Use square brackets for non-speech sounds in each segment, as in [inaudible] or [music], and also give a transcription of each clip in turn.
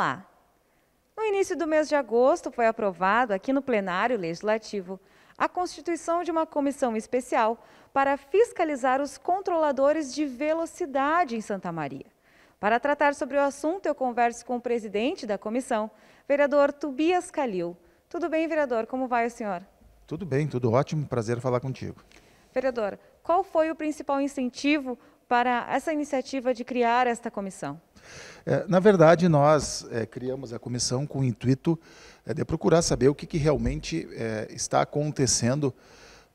falar. No início do mês de agosto, foi aprovado aqui no plenário legislativo a constituição de uma comissão especial para fiscalizar os controladores de velocidade em Santa Maria. Para tratar sobre o assunto, eu converso com o presidente da comissão, vereador Tobias Calil. Tudo bem, vereador? Como vai o senhor? Tudo bem, tudo ótimo. Prazer falar contigo. Vereador, qual foi o principal incentivo para essa iniciativa de criar esta comissão? É, na verdade, nós é, criamos a comissão com o intuito é, de procurar saber o que, que realmente é, está acontecendo,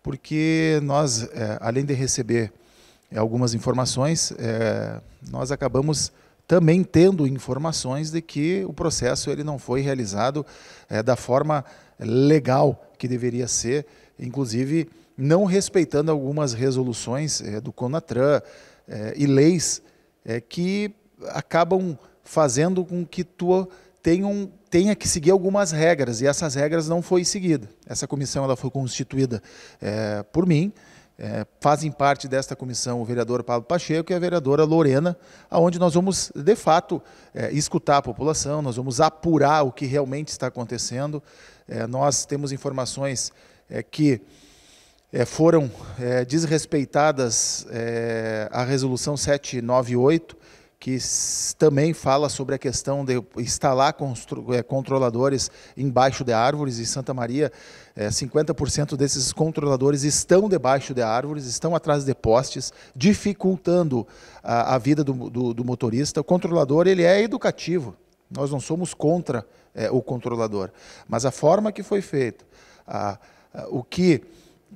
porque nós, é, além de receber algumas informações, nós acabamos também tendo informações de que o processo ele não foi realizado da forma legal que deveria ser, inclusive não respeitando algumas resoluções é, do CONATRAN é, e leis é, que acabam fazendo com que tu tenha, um, tenha que seguir algumas regras e essas regras não foi seguida. Essa comissão ela foi constituída é, por mim. É, fazem parte desta comissão o vereador Paulo Pacheco e a vereadora Lorena, aonde nós vamos, de fato, é, escutar a população, nós vamos apurar o que realmente está acontecendo. É, nós temos informações é, que é, foram desrespeitadas a resolução 798, que também fala sobre a questão de instalar é, controladores embaixo de árvores. Em Santa Maria, é, 50% desses controladores estão debaixo de árvores, estão atrás de postes, dificultando a, a vida do, do, do motorista. O controlador ele é educativo. Nós não somos contra é, o controlador, mas a forma que foi feito, a, a, o que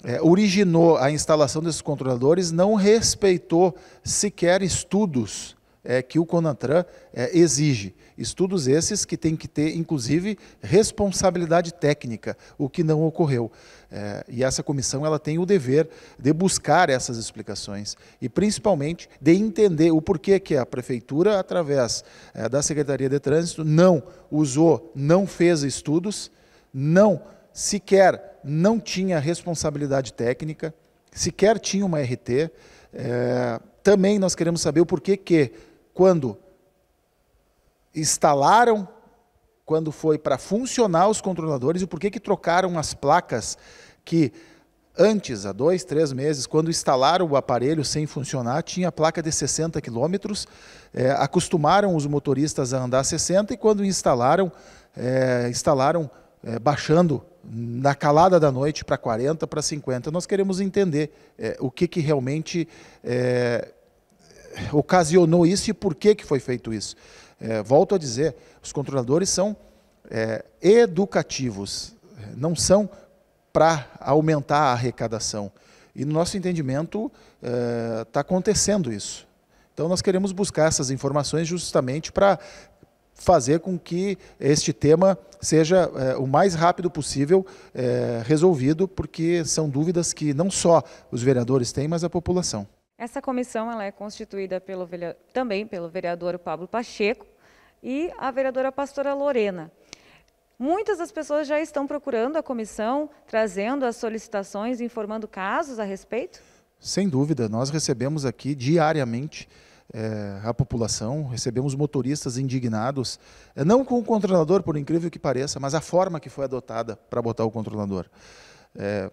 é, originou a instalação desses controladores não respeitou sequer estudos é, que o Conantran é, exige. Estudos esses que têm que ter, inclusive, responsabilidade técnica, o que não ocorreu. É, e essa comissão ela tem o dever de buscar essas explicações e, principalmente, de entender o porquê que a Prefeitura, através é, da Secretaria de Trânsito, não usou, não fez estudos, não sequer não tinha responsabilidade técnica, sequer tinha uma RT. É, também nós queremos saber o porquê que quando instalaram, quando foi para funcionar os controladores e por que, que trocaram as placas que antes, há dois, três meses, quando instalaram o aparelho sem funcionar, tinha placa de 60 quilômetros, é, acostumaram os motoristas a andar 60 e quando instalaram, é, instalaram é, baixando na calada da noite para 40, para 50. Nós queremos entender é, o que, que realmente é, ocasionou isso e por que, que foi feito isso. É, volto a dizer, os controladores são é, educativos, não são para aumentar a arrecadação. E no nosso entendimento está é, tá acontecendo isso. Então nós queremos buscar essas informações justamente para fazer com que este tema seja é, o mais rápido possível é, resolvido, porque são dúvidas que não só os vereadores têm, mas a população. Essa comissão ela é constituída pelo, também pelo vereador Pablo Pacheco e a vereadora pastora Lorena. Muitas das pessoas já estão procurando a comissão, trazendo as solicitações, informando casos a respeito? Sem dúvida, nós recebemos aqui diariamente é, a população, recebemos motoristas indignados, eh, não com o controlador, por incrível que pareça, mas a forma que foi adotada para botar o controlador. É,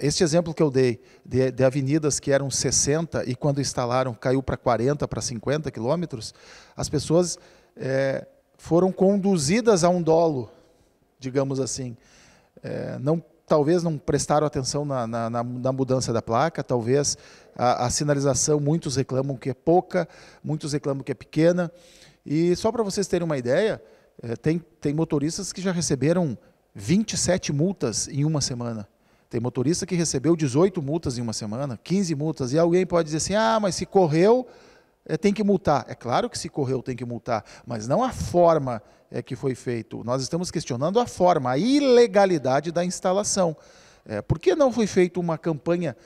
este exemplo que eu dei de, de, avenidas que eram 60 e quando instalaram caiu para 40, para 50 quilômetros, as pessoas é, foram conduzidas a um dolo, digamos assim. É, não, talvez não prestaram atenção na, na, na, na mudança da placa, talvez a, a, sinalização, muitos reclamam que é pouca, muitos reclamam que é pequena. E só para vocês terem uma ideia, é, tem, tem motoristas que já receberam 27 multas em uma semana. Tem motorista que recebeu 18 multas em uma semana, 15 multas, e alguém pode dizer assim: ah, mas se correu, é, tem que multar. É claro que se correu, tem que multar, mas não a forma é, que foi feito. Nós estamos questionando a forma, a ilegalidade da instalação. É, por que não foi feita uma campanha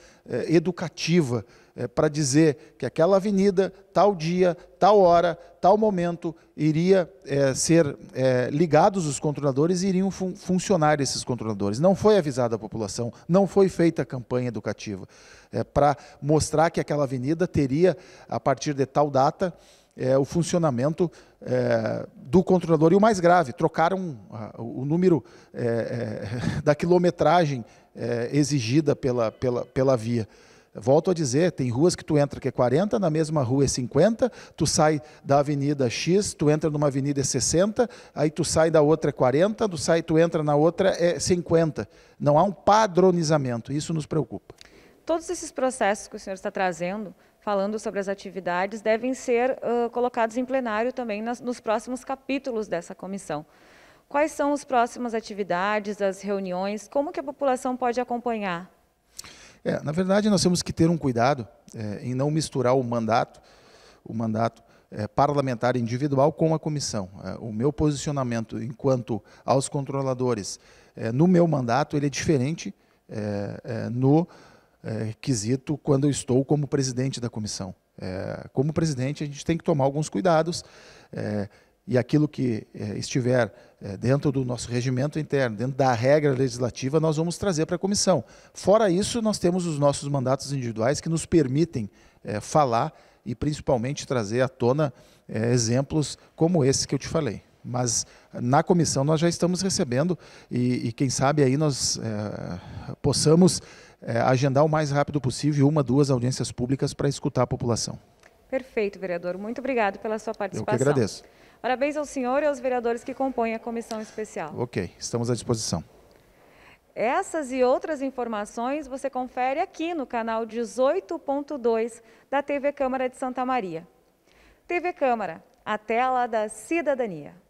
educativa? é, para dizer que aquela avenida, tal dia, tal hora, tal momento, iria é, ser é, ligados os controladores e iriam fun funcionar esses controladores. Não foi avisada a população, não foi feita a campanha educativa é, para mostrar que aquela avenida teria, a partir de tal data, é, o funcionamento é, do controlador. E o mais grave, trocaram o número é, é [laughs] da quilometragem é, exigida pela, pela, pela via. Volto a dizer, tem ruas que tu entra que é 40, na mesma rua é 50, tu sai da avenida X, tu entra numa avenida é 60, aí tu sai da outra é 40, tu sai, tu entra na outra é 50. Não há um padronizamento, isso nos preocupa. Todos esses processos que o senhor está trazendo, falando sobre as atividades, devem ser uh, colocados em plenário também nas, nos próximos capítulos dessa comissão. Quais são as próximas atividades, as reuniões, como que a população pode acompanhar? É, na verdade, nós temos que ter um cuidado é, em não misturar o mandato, o mandato é, parlamentar individual com a comissão. É, o meu posicionamento enquanto aos controladores é, no meu mandato ele é diferente é, no quesito quando eu estou como presidente da comissão. como presidente, a gente tem que tomar alguns cuidados e aquilo que é, estiver é, dentro do nosso regimento interno, dentro da regra legislativa, nós vamos trazer para a comissão. Fora isso, nós temos os nossos mandatos individuais que nos permitem é, falar e principalmente trazer à tona exemplos como esse que eu te falei. Mas na comissão nós já estamos recebendo e, e quem sabe aí nós possamos agendar o mais rápido possível uma, duas audiências públicas para escutar a população. Perfeito, vereador. Muito obrigado pela sua participação. Eu que agradeço. Parabéns ao senhor e aos vereadores que compõem a comissão especial. Ok, estamos à disposição. Essas e outras informações você confere aqui no canal 18.2 da TV Câmara de Santa Maria. TV Câmara, a tela da cidadania.